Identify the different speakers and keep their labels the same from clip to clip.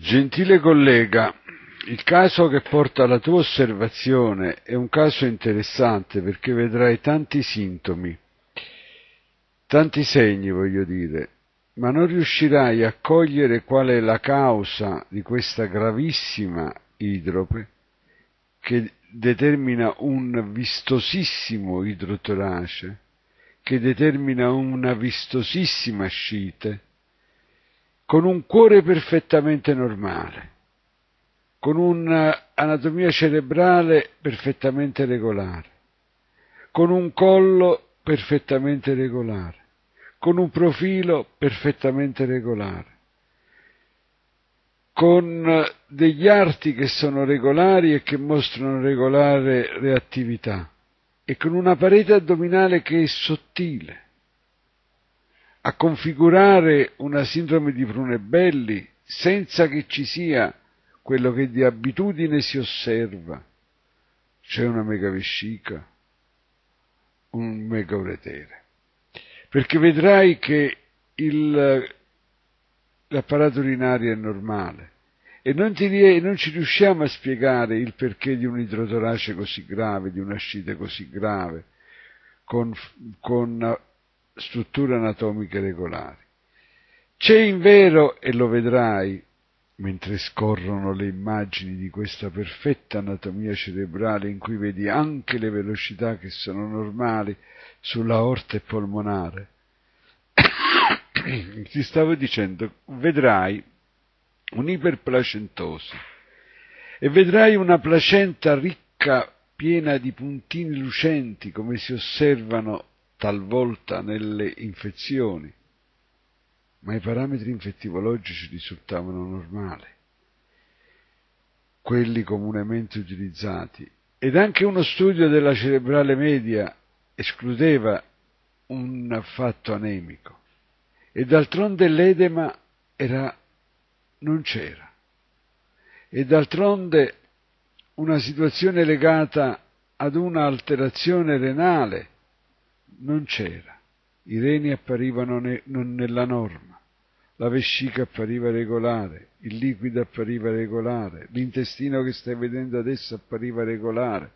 Speaker 1: Gentile collega, il caso che porta alla tua osservazione è un caso interessante perché vedrai tanti sintomi, tanti segni voglio dire, ma non riuscirai a cogliere qual è la causa di questa gravissima idrope che determina un vistosissimo idrotorace, che determina una vistosissima scite, con un cuore perfettamente normale, con un'anatomia cerebrale perfettamente regolare, con un collo perfettamente regolare, con un profilo perfettamente regolare, con degli arti che sono regolari e che mostrano regolare reattività e con una parete addominale che è sottile a configurare una sindrome di Brunebelli senza che ci sia quello che di abitudine si osserva. C'è una megavescica, un megauretere. Perché vedrai che il, l'apparato urinario è normale e non, ti, non, ci riusciamo a spiegare il perché di un idrotorace così grave, di un'ascite così grave, con, con strutture anatomiche regolari. C'è in vero, e lo vedrai, mentre scorrono le immagini di questa perfetta anatomia cerebrale in cui vedi anche le velocità che sono normali sulla orte polmonare. Ti stavo dicendo, vedrai un'iperplacentosi e vedrai una placenta ricca piena di puntini lucenti come si osservano talvolta nelle infezioni, ma i parametri infettivologici risultavano normali, quelli comunemente utilizzati, ed anche uno studio della cerebrale media escludeva un affatto anemico, e d'altronde l'edema era, non c'era, e d'altronde una situazione legata ad una alterazione renale non c'era. I reni apparivano ne, non nella norma, la vescica appariva regolare, il liquido appariva regolare, l'intestino che stai vedendo adesso appariva regolare,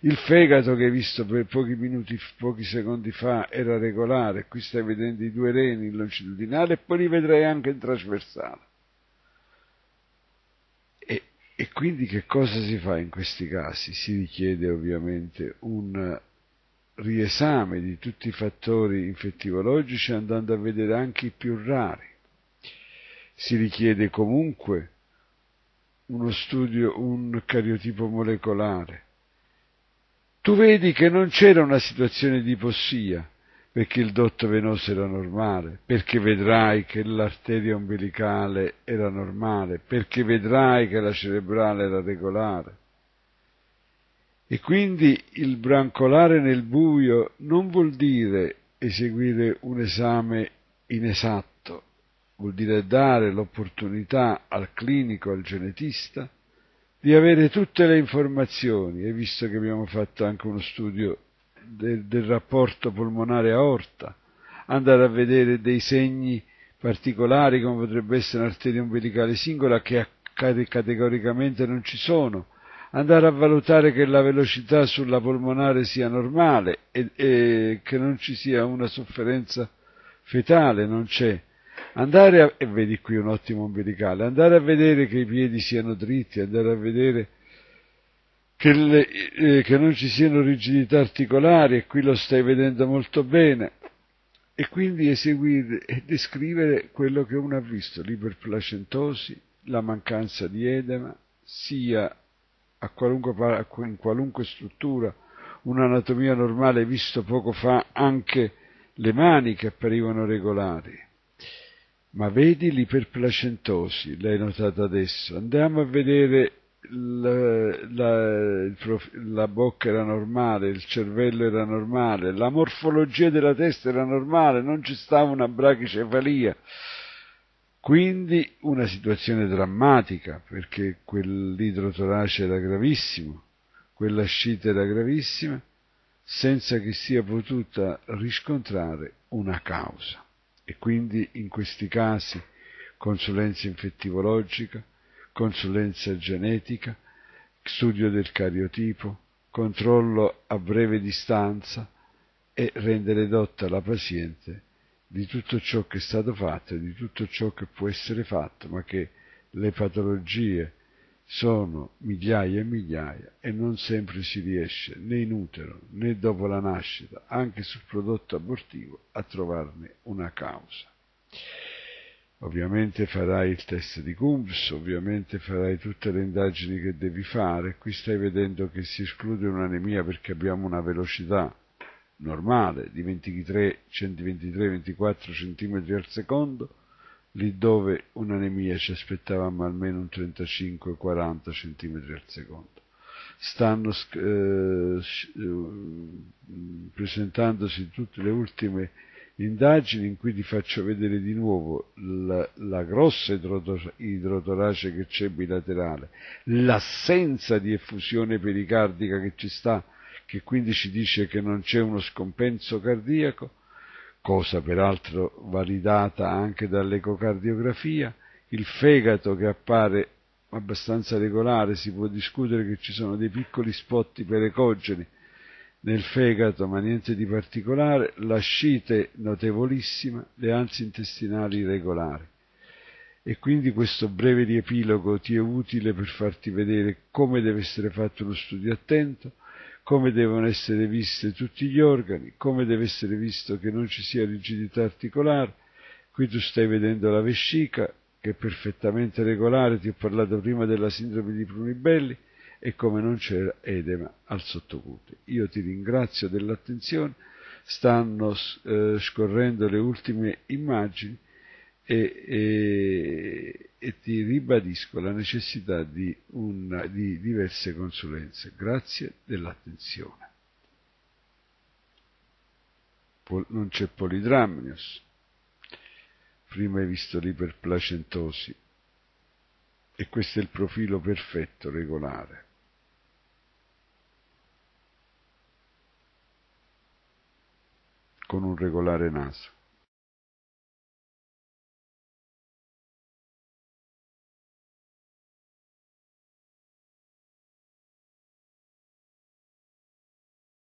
Speaker 1: il fegato che hai visto per pochi minuti, pochi secondi fa era regolare, qui stai vedendo i due reni in longitudinale e poi li vedrai anche in trasversale. E, e quindi che cosa si fa in questi casi? Si richiede ovviamente un riesame di tutti i fattori infettivologici andando a vedere anche i più rari. Si richiede comunque uno studio, un cariotipo molecolare. Tu vedi che non c'era una situazione di ipossia, perché il dotto venoso era normale, perché vedrai che l'arteria ombelicale era normale, perché vedrai che la cerebrale era regolare e quindi il brancolare nel buio non vuol dire eseguire un esame inesatto, vuol dire dare l'opportunità al clinico, al genetista, di avere tutte le informazioni e visto che abbiamo fatto anche uno studio del, del rapporto polmonare aorta, andare a vedere dei segni particolari come potrebbe essere un'arteria umbilicale singola che categoricamente non ci sono, andare a valutare che la velocità sulla polmonare sia normale e, e che non ci sia una sofferenza fetale, non c'è. Andare a, e vedi qui un ottimo ombelicale, andare a vedere che i piedi siano dritti, andare a vedere che, le, eh, che non ci siano rigidità articolari, e qui lo stai vedendo molto bene, e quindi eseguire e descrivere quello che uno ha visto, l'iperplacentosi, la mancanza di edema, sia a qualunque, in qualunque struttura un'anatomia normale, visto poco fa anche le mani che apparivano regolari. Ma vedi l'iperplacentosi, l'hai notata adesso. Andiamo a vedere la, la, la, bocca era normale, il cervello era normale, la morfologia della testa era normale, non ci stava una brachicefalia, quindi una situazione drammatica, perché quell'idrotorace era gravissimo, quella scita era gravissima, senza che sia potuta riscontrare una causa. E quindi in questi casi consulenza infettivologica, consulenza genetica, studio del cariotipo, controllo a breve distanza e rendere dotta la paziente di tutto ciò che è stato fatto e di tutto ciò che può essere fatto, ma che le patologie sono migliaia e migliaia e non sempre si riesce né in utero né dopo la nascita, anche sul prodotto abortivo, a trovarne una causa. Ovviamente farai il test di CUMS, ovviamente farai tutte le indagini che devi fare, qui stai vedendo che si esclude un'anemia perché abbiamo una velocità normale di 23, 123, 24 cm al secondo, lì dove un'anemia ci aspettavamo almeno un 35-40 cm al secondo. Stanno eh, mm, presentandosi tutte le ultime indagini in cui ti faccio vedere di nuovo la, la grossa idrotorace che c'è bilaterale, l'assenza di effusione pericardica che ci sta che quindi ci dice che non c'è uno scompenso cardiaco, cosa peraltro validata anche dall'ecocardiografia, il fegato che appare abbastanza regolare, si può discutere che ci sono dei piccoli spot perecogeni nel fegato, ma niente di particolare, l'ascite notevolissima, le ansie intestinali regolari. E quindi questo breve riepilogo ti è utile per farti vedere come deve essere fatto uno studio attento, come devono essere viste tutti gli organi, come deve essere visto che non ci sia rigidità articolare. Qui tu stai vedendo la vescica, che è perfettamente regolare, ti ho parlato prima della sindrome di Prunibelli, e come non c'era edema al sottocute. Io ti ringrazio dell'attenzione, stanno eh, scorrendo le ultime immagini e, e, e ti ribadisco la necessità di, una, di diverse consulenze. Grazie dell'attenzione. Non c'è polidramnios, prima hai visto l'iperplacentosi e questo è il profilo perfetto, regolare. con un regolare naso.